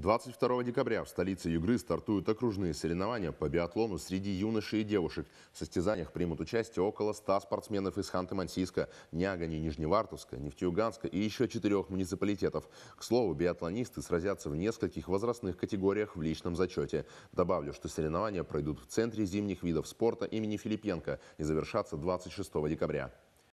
22 декабря в столице Югры стартуют окружные соревнования по биатлону среди юношей и девушек. В состязаниях примут участие около 100 спортсменов из Ханты-Мансийска, Нягани, Нижневартовска, Нефтеюганска и еще четырех муниципалитетов. К слову, биатлонисты сразятся в нескольких возрастных категориях в личном зачете. Добавлю, что соревнования пройдут в Центре зимних видов спорта имени Филипенко и завершатся 26 декабря.